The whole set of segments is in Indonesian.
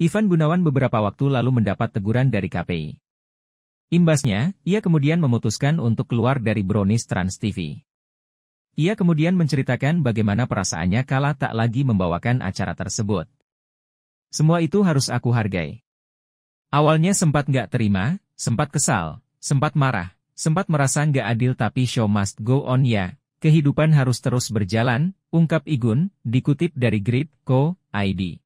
Ivan Gunawan beberapa waktu lalu mendapat teguran dari KPI. Imbasnya, ia kemudian memutuskan untuk keluar dari Brownies Trans TV. Ia kemudian menceritakan bagaimana perasaannya kala tak lagi membawakan acara tersebut. Semua itu harus aku hargai. Awalnya sempat nggak terima, sempat kesal, sempat marah, sempat merasa nggak adil tapi show must go on ya, kehidupan harus terus berjalan, ungkap Igun, dikutip dari grid.co.id.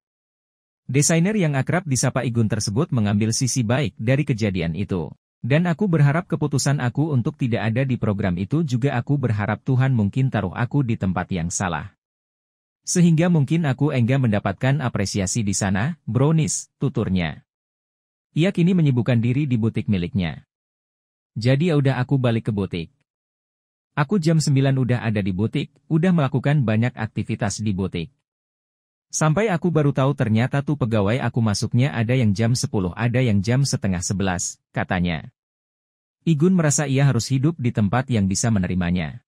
Desainer yang akrab disapa Igun tersebut mengambil sisi baik dari kejadian itu. Dan aku berharap keputusan aku untuk tidak ada di program itu juga aku berharap Tuhan mungkin taruh aku di tempat yang salah. Sehingga mungkin aku enggak mendapatkan apresiasi di sana, Brownies, tuturnya. Ia kini menyibukkan diri di butik miliknya. Jadi ya udah aku balik ke butik. Aku jam 9 udah ada di butik, udah melakukan banyak aktivitas di butik. Sampai aku baru tahu ternyata tuh pegawai aku masuknya ada yang jam 10 ada yang jam setengah 11, katanya. Igun merasa ia harus hidup di tempat yang bisa menerimanya.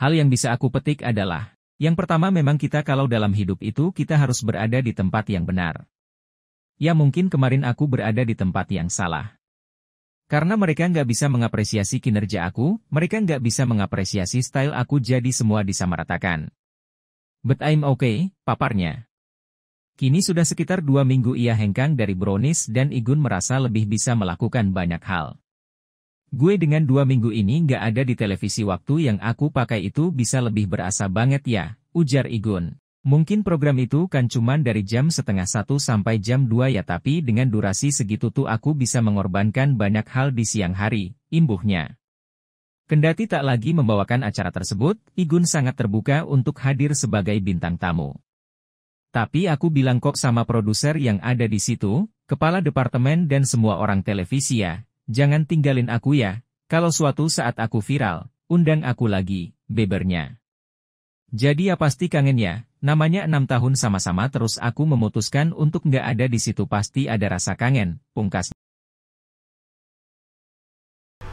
Hal yang bisa aku petik adalah, yang pertama memang kita kalau dalam hidup itu kita harus berada di tempat yang benar. Ya mungkin kemarin aku berada di tempat yang salah. Karena mereka nggak bisa mengapresiasi kinerja aku, mereka nggak bisa mengapresiasi style aku jadi semua disamaratakan. But I'm okay, paparnya. Kini sudah sekitar dua minggu ia hengkang dari Bronis dan Igun merasa lebih bisa melakukan banyak hal. Gue dengan dua minggu ini nggak ada di televisi waktu yang aku pakai itu bisa lebih berasa banget ya, ujar Igun. Mungkin program itu kan cuman dari jam setengah satu sampai jam dua ya tapi dengan durasi segitu tuh aku bisa mengorbankan banyak hal di siang hari, imbuhnya. Kendati tak lagi membawakan acara tersebut, Igun sangat terbuka untuk hadir sebagai bintang tamu. Tapi aku bilang kok sama produser yang ada di situ, kepala departemen dan semua orang televisi ya, jangan tinggalin aku ya, kalau suatu saat aku viral, undang aku lagi, bebernya. Jadi ya pasti kangen ya, namanya enam tahun sama-sama terus aku memutuskan untuk nggak ada di situ pasti ada rasa kangen, Pungkasnya.